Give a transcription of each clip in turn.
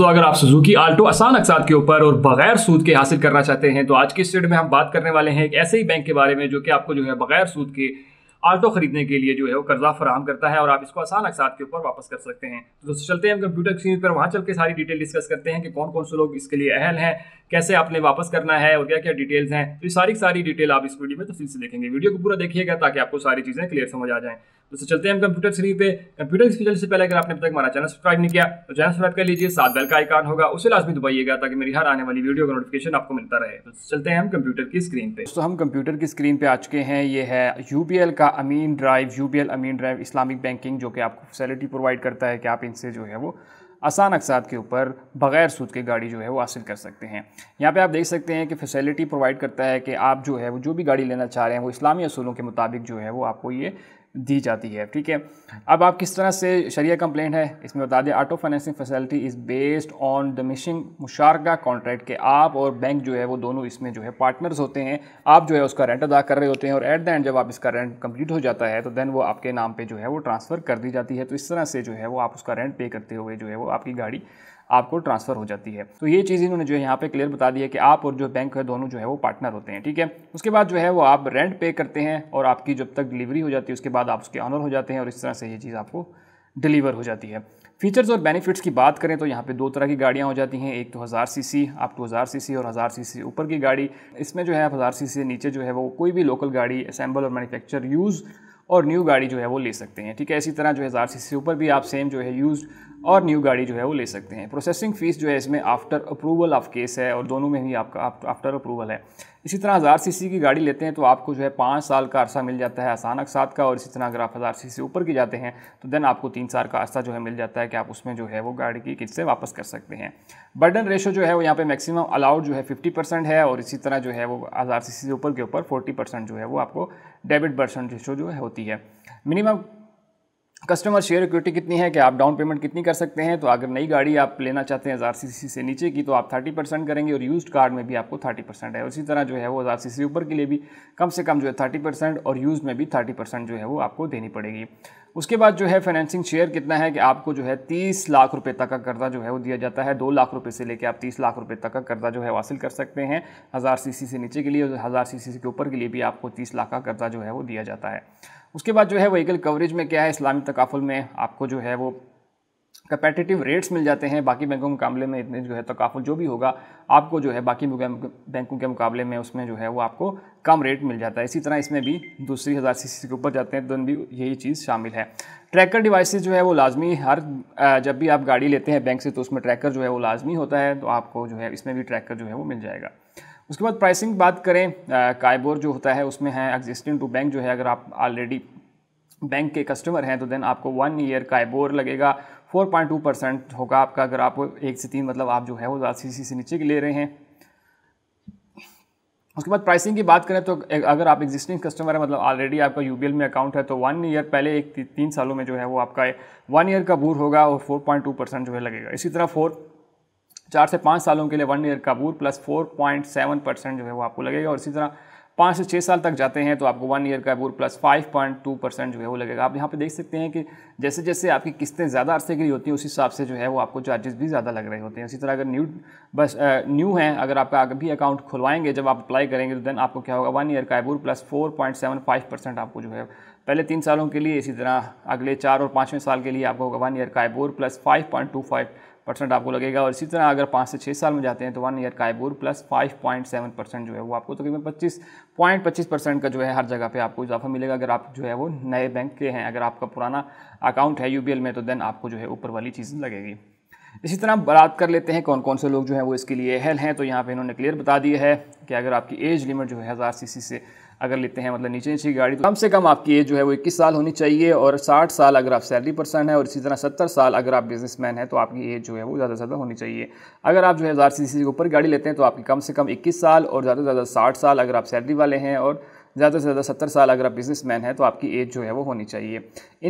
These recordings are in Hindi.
तो अगर आप सुजुकी आल्टो आसान अकसाद के ऊपर और बगैर सूद के हासिल करना चाहते हैं तो आज के स्टेट में हम बात करने वाले हैं एक ऐसे ही बैंक के बारे में जो कि आपको जो है बगैर सूद के आज तो खरीदने के लिए जो है वो कर्जा फराम करता है और आप इसको आसान अकसात के ऊपर वापस कर सकते हैं तो चलते हैं कंप्यूटर स्क्रीन पर वहाँ चल के सारी डिटेल डिस्कस करते हैं कि कौन कौन से लोग इसके लिए अहल हैं कैसे आपने वापस करना है और क्या क्या डिटेल्स हैं तो ये सारी सारी डिटेल आप इस वीडियो में तफी तो से देखेंगे वीडियो को पूरा देखिएगा ताकि आपको सारी चीज़ें क्लियर समझ आ जाए दोस्तों चलते हैं हम कंप्यूटर स्क्रीन पर कंप्यूटर एक्सपीरियल से पहले अगर आपने अब तक हमारा चैनल सब्सक्राइब नहीं किया तो चैनल सब्सक्राइब कर लीजिए सात बेल का आइकान होगा उसे लाजमी दबाइएगा ताकि मेरी हर आने वाली वीडियो का नोटिफिकेशन आपको मिलता रहे तो चलते हैं हम कंप्यूटर की स्क्रीन पे तो हम कंप्यूटर की स्क्रीन पर आ चुके हैं ये है यूपीएल का Ameen drive U Ameen drive Islamic banking जो कि आपको फैसिलिटी प्रोवाइड करता है कि आप इनसे जो है वो आसान अकसात के ऊपर बग़ैर सूद के गाड़ी जो है वो हासिल कर सकते हैं यहाँ पे आप देख सकते हैं कि फैसिलिटी प्रोवाइड करता है कि आप जो है वो जो भी गाड़ी लेना चाह रहे हैं वो इस्लामी असूलों के मुताबिक जो है वो आपको ये दी जाती है ठीक है अब आप किस तरह से शरिया कंप्लेंट है इसमें बता दें auto financing facility is based on the diminishing मुशारका कॉन्ट्रैक्ट के आप और बैंक जो है वो दोनों इसमें जो है पार्टनर्स होते हैं आप जो है उसका रेंट अदा कर रहे होते हैं और एट द एंड जब आप इसका रेंट कंप्लीट हो जाता है तो देन वो आपके नाम पर जो है वो ट्रांसफ़र कर दी जाती है तो इस तरह से जो है वो आप उसका रेंट पे करते हुए जो है वो आपकी गाड़ी आपको ट्रांसफर हो जाती है तो ये चीज़ इन्होंने जो है यहाँ पे क्लियर बता दी है कि आप और जो बैंक है दोनों जो है वो पार्टनर होते हैं ठीक है उसके बाद जो है वो आप रेंट पे करते हैं और आपकी जब तक डिलीवरी हो जाती है उसके बाद आप उसके ऑनर हो जाते हैं और इस तरह से ये चीज़ आपको डिलीवर हो जाती है फीचर्स और बेनिफिट्स की बात करें तो यहाँ पे दो तरह की गाड़ियाँ हो जाती हैं एक तो हज़ार सी आप टू तो हज़ार सी और हज़ार सी ऊपर की गाड़ी इसमें जो है आप हज़ार सीसी नीचे जो है वो कोई भी लोकल गाड़ी असेंबल और मैन्युफैक्चर यूज़ और न्यू गाड़ी जो है वो ले सकते हैं ठीक है इसी तरह जो है हज़ार सी ऊपर भी आप सेम जो है यूज़ और न्यू गाड़ी जो है वो ले सकते हैं प्रोसेसिंग फ़ीस जो है इसमें आफ्टर अप्रूवल ऑफ केस है और दोनों में ही आपका आफ्टर अप्रूवल है इसी तरह हज़ार सीसी की गाड़ी लेते हैं तो आपको जो है पाँच साल का अरसा मिल जाता है अचानक सात का और इसी तरह अगर आप हज़ार सी से ऊपर की जाते हैं तो देन आपको तीन साल का अरसा जो है मिल जाता है कि आप उसमें जो है वो गाड़ी की किस्से वापस कर सकते हैं बर्डन रेशो जो है वो यहाँ पे मैक्सिमम अलाउड जो है फिफ्टी परसेंट है और इसी तरह जो है वो हज़ार सी से ऊपर के ऊपर फोर्टी परसेंट जो है वो आपको डेबिट परसेंट रेशो जो है होती है मिनिमम कस्टमर शेयर इक्विटी कितनी है कि आप डाउन पेमेंट कितनी कर सकते हैं तो अगर नई गाड़ी आप लेना चाहते हैं हज़ार सी से नीचे की तो आप थर्टी परसेंट करेंगे और यूज्ड कार्ड में भी आपको थर्टी परसेंट है उसी तरह जो है वो हज़ार सी सी ऊपर के लिए भी कम से कम जो है थर्टी परसेंट और यूज़ में भी थर्टी परसेंट जो है वो आपको देनी पड़ेगी उसके बाद जो है फाइनेंसिंग शेयर कितना है कि आपको जो है तीस लाख रुपये तक का कर्जा जो है वो दिया जाता है दो लाख रुपये से लेकर आप तीस लाख रुपये तक का कर्जा जो है हासिल कर सकते हैं हज़ार सी से नीचे के लिए हज़ार सी के ऊपर के लिए भी आपको तीस लाख का कर्जा जो है वो दिया जाता है उसके बाद जो है व्हीकल कवरेज में क्या है इस्लामी तकाफुल में आपको जो है वो कंपेटिटिव रेट्स मिल जाते हैं बाकी बैंकों के मुकाबले में इतने जो है तकाफुल जो भी होगा आपको जो है बाकी बैंकों के मुकाबले में उसमें जो है वो आपको कम रेट मिल जाता है इसी तरह इसमें भी दूसरी हज़ार सी के ऊपर जाते हैं तो भी यही चीज़ शामिल है ट्रैकर डिवाइस जो है वो लाजमी हर जब भी आप गाड़ी लेते हैं बैंक से तो उसमें ट्रैकर जो है वो लाजमी होता है तो आपको जो है इसमें भी ट्रैकर जो है वो मिल जाएगा उसके बाद प्राइसिंग बात करें काइबोर जो होता है उसमें है एग्जिस्टिंग टू बैंक जो है अगर आप ऑलरेडी बैंक के कस्टमर हैं तो देन आपको वन ईयर कायबोर लगेगा 4.2 परसेंट होगा आपका अगर आप एक से तीन मतलब आप जो है वो सी से नीचे ले रहे हैं उसके बाद प्राइसिंग की बात करें तो अगर आप एग्जिस्टिंग कस्टमर है मतलब ऑलरेडी आपका यू में अकाउंट है तो वन ईयर पहले एक ती, तीन सालों में जो है वो आपका वन ईयर का बूर होगा और 4.2 परसेंट जो है लगेगा इसी तरह फोर चार से पाँच सालों के लिए one year KIBOR plus four point seven percent जो है वो आपको लगेगा और इसी तरह पाँच से छः साल तक जाते हैं तो आपको one year KIBOR plus five point two percent जो है वो लगेगा आप यहाँ पे देख सकते हैं कि जैसे जैसे आपकी किस्तें ज़्यादा अरसे के लिए होती हैं उस हिसाब से जो है वो आपको चार्जेस भी ज़्यादा लग रहे होते हैं इसी तरह अगर न्यू बस न्यू हैं अगर आपका अभी अकाउंट खुलवाएंगे जब आप अप्लाई करेंगे तो देन आपको क्या होगा one year KIBOR plus four point seven five percent आपको जो है पहले तीन सालों के लिए इसी तरह अगले चार और पाँचवें साल के लिए आपको होगा one year KIBOR plus five point two five percent आपको लगेगा और इसी तरह अगर पाँच से छः साल में जाते हैं तो one year KIBOR plus five point seven percent जो है वो आपको तकरीबन तो पच्चीस पॉइंट पच्चीस परसेंट का जो है हर जगह पे आपको इजाफा मिलेगा अगर आप जो है वो नए बैंक के हैं अगर आपका पुराना अकाउंट है यू में तो देन आपको जो है ऊपर वाली चीज़ लगेगी इसी तरह बात कर लेते हैं कौन कौन से लोग जो है वो इसके लिए अहल हैं तो यहाँ पर इन्होंने क्लियर बता दिया है कि अगर आपकी एज लिमिट जो है हज़ार सी से अगर लेते हैं मतलब नीचे नीचे की गाड़ी तो कम से कम आपकी एज जो है वो इक्कीस साल होनी चाहिए और साठ साल अगर आप सैलरी पर्सन है और इसी तरह सत्तर साल अगर आप बिजनेस मैन तो आपकी एज जो है वो ज़्यादा से ज़्यादा होनी चाहिए अगर आप जो है हज़ार सी के ऊपर गाड़ी लेते हैं तो आपकी कम से कम इक्कीस साल और ज़्यादा से ज़्यादा साठ साल अगर आप सैलरी वाले हैं और ज़्यादा से ज़्यादा सत्तर साल अगर आप बिजनेसमैन हैं तो आपकी एज जो है वो होनी चाहिए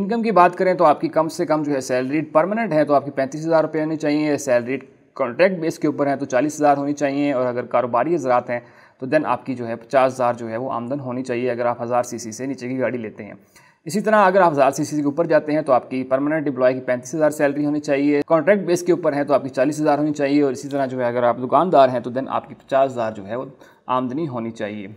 इनकम की बात करें तो आपकी कम से कम जो है सैलरी परमानेंट है तो आपकी पैंतीस हज़ार रुपये होनी चाहिए सैलरी कॉन्ट्रैक्ट बेस के ऊपर है तो चालीस हज़ार होनी चाहिए और अगर कारोबारी हज़रा हैं तो देन आपकी जो है पचास हज़ार जो है वो आमदन होनी चाहिए अगर आप हज़ार सी से नीचे की गाड़ी लेते हैं इसी तरह अगर आप हज़ार सी के ऊपर जाते हैं तो आपकी परमानेंट डिप्लॉय की पैंतीस हज़ार सैलरी होनी चाहिए कॉन्ट्रैक्ट बेस के ऊपर है तो आपकी चालीस हज़ार होनी चाहिए और इसी तरह जो है अगर आप दुकानदार हैं तो देन आपकी पचास हज़ार जो है वो आमदनी होनी चाहिए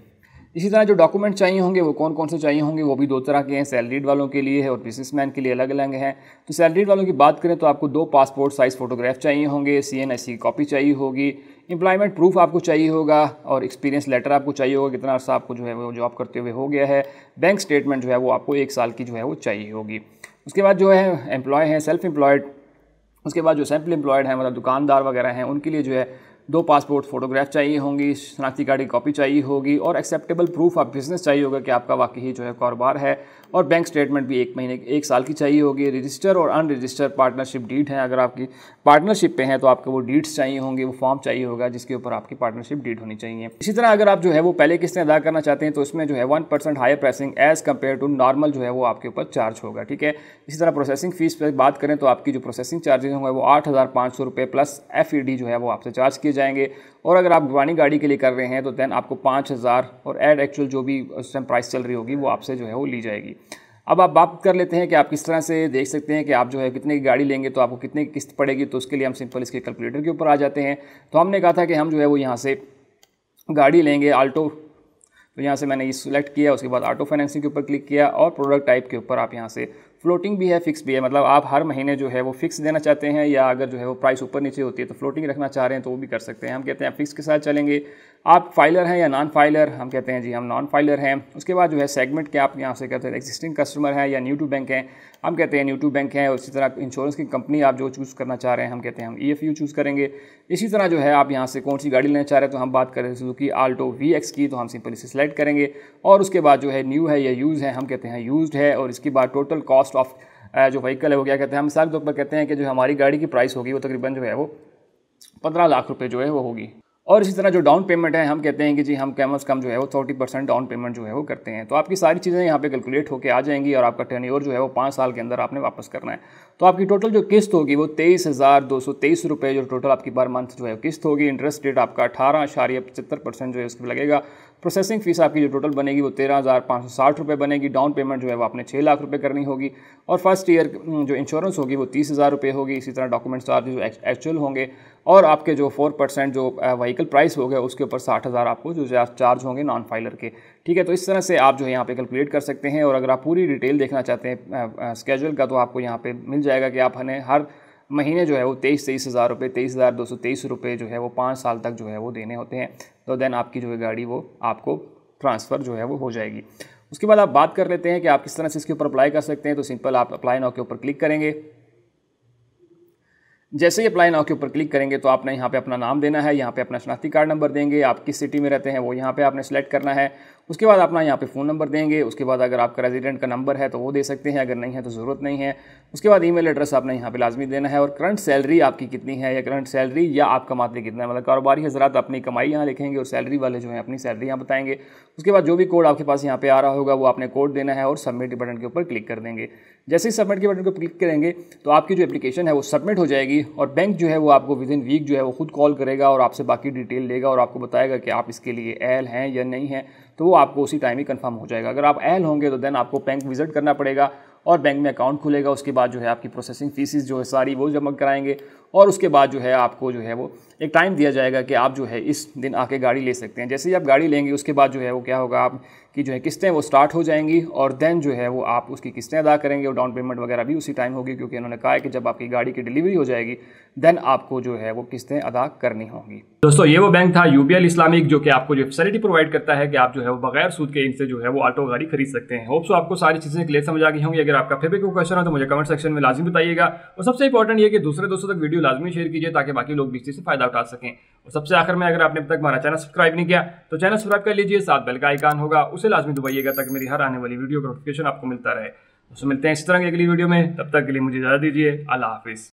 इसी तरह जो डॉक्यूमेंट चाहिए होंगे वो कौन कौन से चाहिए होंगे वो भी दो तरह के हैं सैलरीड वालों के लिए है और बिजनेस के लिए अलग अलग हैं तो सैलरीड वालों की बात करें तो आपको दो पासपोर्ट साइज़ फ़ोटोग्राफ चाहिए होंगे सी एन सी कॉपी चाहिए होगी एम्प्लॉयमेंट प्रूफ आपको चाहिए होगा और एक्सपीरियंस लेटर आपको चाहिए होगा कितना अर्सा आपको जो है वो जॉब करते हुए हो गया है बैंक स्टेटमेंट जो है वो आपको एक साल की जो है वो चाहिए होगी उसके बाद जो है एम्प्लॉय हैं सेल्फ एम्प्लॉयड उसके बाद जो सेल्फ एम्प्लॉयड हैं मतलब दुकानदार वगैरह हैं उनके लिए जो है दो पासपोर्ट फ़ोटोग्राफ चाहिए होंगी शनाख्ती कार्ड की कॉपी चाहिए होगी और एक्सेप्टेबल प्रूफ ऑफ बिज़नेस चाहिए होगा कि आपका वाकई ही जो है कारोबार है और बैंक स्टेटमेंट भी एक महीने एक साल की चाहिए होगी रजिस्टर और अनरजिस्टर पार्टनरशिप डीड हैं अगर आपकी पार्टनरशिप पे हैं तो आपको वो डीड्स चाहिए होंगे वो फॉर्म चाहिए होगा जिसके ऊपर आपकी पार्टनरशिप डीड होनी चाहिए इसी तरह अगर आप जो है वो पहले किस्तें अदा करना चाहते हैं तो इसमें जो है one percent higher pricing as compare to normal जो है वो आपके ऊपर चार्ज होगा ठीक है इसी तरह प्रोसेसिंग फीस पर बात करें तो आपकी जो प्रोसेसिंग चार्जेज होंगे वो आठ हज़ार पाँच सौ रुपये प्लस एफ ई डी जो है वो आपसे चार्ज किए जाएंगे और अगर आप पुरानी गाड़ी के लिए कर रहे हैं तो दैन आपको पाँच हज़ार और एड एक्चुअल जो भी उस टाइम प्राइस चल रही होगी वो आपसे जो है वो ली जाएगी अब आप बात कर लेते हैं कि आप किस तरह से देख सकते हैं कि आप जो है कितने की गाड़ी लेंगे तो आपको कितने की किस्त पड़ेगी तो उसके लिए हम सिंपल इसके कैलकुलेटर के ऊपर आ जाते हैं तो हमने कहा था कि हम जो है वो यहाँ से गाड़ी लेंगे आल्टो तो यहाँ से मैंने ये सिलेक्ट किया उसके बाद ऑटो फाइनेंसिंग के ऊपर क्लिक किया और प्रोडक्ट टाइप के ऊपर आप यहाँ से फ्लोटिंग भी है फिक्स भी है मतलब आप हर महीने जो है वो फिक्स देना चाहते हैं या अगर जो है वो प्राइस ऊपर नीचे होती है तो फ्लोटिंग रखना चाह रहे हैं तो वो भी कर सकते हैं हम कहते हैं फिक्स के साथ चलेंगे आप फाइलर हैं या नॉन फाइलर हम कहते हैं जी हम नॉन फाइलर हैं उसके बाद जो है सेगमेंट के आप यहाँ से कहते हैं एक्जिस्टिंग कस्टमर है या न्यू टू बैंक हैं हम कहते हैं न्यू टू बैंक हैं उसी तरह इंश्योरेंस की कंपनी आप जो चूज़ करना चाह रहे हैं हम कहते हैं हम ई एफ यू चूज़ करेंगे इसी तरह जो है आप यहाँ से कौन सी गाड़ी लेना चाह रहे हैं तो हम बात करें जो कि सुजुकी आल्टो वी एक्स की तो हम सिंपल इसे सेलेक्ट करेंगे और उसके बाद जो है न्यू है या यूज़ है हम कहते हैं यूज़ है और इसके बाद टोटल कॉस्ट कॉस्ट ऑफ जो व्हीकल है वो क्या कहते हैं हम साफ तौर तो पर कहते हैं कि जो हमारी गाड़ी की प्राइस होगी वो तकरीबन जो है वो पंद्रह लाख रुपये जो है वो होगी और इसी तरह जो डाउन पेमेंट है हम कहते हैं कि जी हम कम अज़ कम जो है वो थर्टी परसेंट डाउन पेमेंट जो है वो करते हैं तो आपकी सारी चीज़ें यहाँ पे कैलकुलेट होकर आ जाएंगी और आपका टर्न जो है वो पाँच साल के अंदर आपने वापस करना है तो आपकी टोटल जो किस्त होगी वो तेईस हज़ार दो सौ तेईस रुपये जो टोटल आपकी पर मंथ जो है किस्त होगी इंटरेस्ट रेट आपका अठारह अशारिया पचहत्तर परसेंट जो है उसके लगेगा प्रोसेसिंग फीस आपकी जो टोटल बनेगी वो तेरह हज़ार पाँच सौ साठ रुपये बनेगी डाउन पेमेंट जो है वो आपने छः लाख रुपये करनी होगी और फर्स्ट हम्म, ईयर जो इंश्योरेंस होगी वो तीस हज़ार रुपये होगी इसी तरह डॉक्यूमेंट्स चार्ज तो जो एक्चुअल होंगे और आपके जो फोर परसेंट जो व्हीकल प्राइस हो गया उसके ऊपर साठ हज़ार आपको जो चार्ज होंगे नॉन फाइलर के ठीक है तो इस तरह से आप जो है यहाँ पे कैलकुलेट कर सकते हैं और अगर आप पूरी डिटेल देखना चाहते हैं स्केजल का तो आपको यहाँ पे मिल जाएगा कि आप हमें हर महीने जो है वो तेईस तेईस हज़ार रुपये तेईस हज़ार दो सौ तेईस रुपये जो है वो पाँच साल तक जो है वो देने होते हैं तो देन आपकी जो है गाड़ी वो आपको ट्रांसफ़र जो है वो हो जाएगी उसके बाद आप बात कर लेते हैं कि आप किस तरह से इसके ऊपर अप्लाई कर सकते हैं तो सिंपल आप अप्लाई नाव के ऊपर क्लिक करेंगे जैसे ही अप्लाई नाव के ऊपर क्लिक करेंगे तो आपने यहाँ पे अपना नाम देना है यहाँ पे अपना शनाख्ती कार्ड नंबर देंगे आप किस सिटी में रहते हैं वो यहाँ पे आपने सेलेक्ट करना है उसके बाद अपना यहाँ पे फ़ोन नंबर देंगे उसके बाद अगर आपका रेजिडेंट का नंबर है तो वो दे सकते हैं अगर नहीं है तो ज़रूरत नहीं है उसके बाद ईमेल एड्रेस आपने यहाँ पे लाजमी देना है और करंट सैलरी आपकी कितनी है या करंट सैलरी या आप कमाते कितना है मतलब कारोबारी हजरात अपनी कमाई यहाँ लिखेंगे और सैलरी वाले जो है अपनी सैलरी यहाँ बताएंगे उसके बाद जो भी कोड आपके पास यहाँ पर आ रहा होगा वो आपने कोड देना है और सबमिट बटन के ऊपर क्लिक कर देंगे जैसे ही सबमिट के बटन को क्लिक करेंगे तो आपकी जो एप्लीकेशन है वो सबमिट हो जाएगी और बैंक जो है वो आपको विद इन वीक जो है वो खुद कॉल करेगा और आपसे बाकी डिटेल लेगा और आपको बताएगा कि आप इसके लिए एल हैं या नहीं हैं तो वो आपको उसी टाइम ही कंफर्म हो जाएगा अगर आप एल होंगे तो देन आपको बैंक विजिट करना पड़ेगा और बैंक में अकाउंट खुलेगा उसके बाद जो है आपकी प्रोसेसिंग फीसिस जो है सारी वो जमा कराएंगे और उसके बाद जो है आपको जो है वो एक टाइम दिया जाएगा कि आप जो है इस दिन आके गाड़ी ले सकते हैं जैसे ही आप गाड़ी लेंगे उसके बाद जो है वो क्या होगा आप कि जो है किस्तें वो स्टार्ट हो जाएंगी और देन जो है वो आप उसकी किस्तें अदा करेंगे और डाउन पेमेंट वगैरह भी उसी टाइम होगी क्योंकि उन्होंने कहा है कि जब आपकी गाड़ी की डिलीवरी हो जाएगी देन आपको जो है वो किस्तें अदा करनी होंगी दोस्तों ये वो बैंक था यू इस्लामिक जो कि आपको जो फैसिलिटी प्रोवाइड करता है कि आप जो है वो बगैर सूद के इनसे जो है वो ऑटो गाड़ी खरीद सकते हैं होप्स आपको सारी चीज़ें क्लियर समझ आ गई होंगी अगर आपका फिर भी कोई क्वेश्चन है तो मुझे कमेंट सेक्शन में लाजिम बताइएगा और सबसे इंपॉर्टेंट ये कि दूसरे दोस्तों तक वीडियो वीडियो लाजमी शेयर कीजिए ताकि बाकी लोग भी इस से फायदा उठा सकें और सबसे आखिर में अगर आपने अब तक हमारा चैनल सब्सक्राइब नहीं किया तो चैनल सब्सक्राइब कर लीजिए साथ बेल का आइकान होगा उसे लाजमी दबाइएगा ताकि मेरी हर आने वाली वीडियो का नोटिफिकेशन आपको मिलता रहे दोस्तों मिलते हैं इस तरह की अगली वीडियो में तब तक के लिए मुझे ज़्यादा दीजिए अला हाफिज़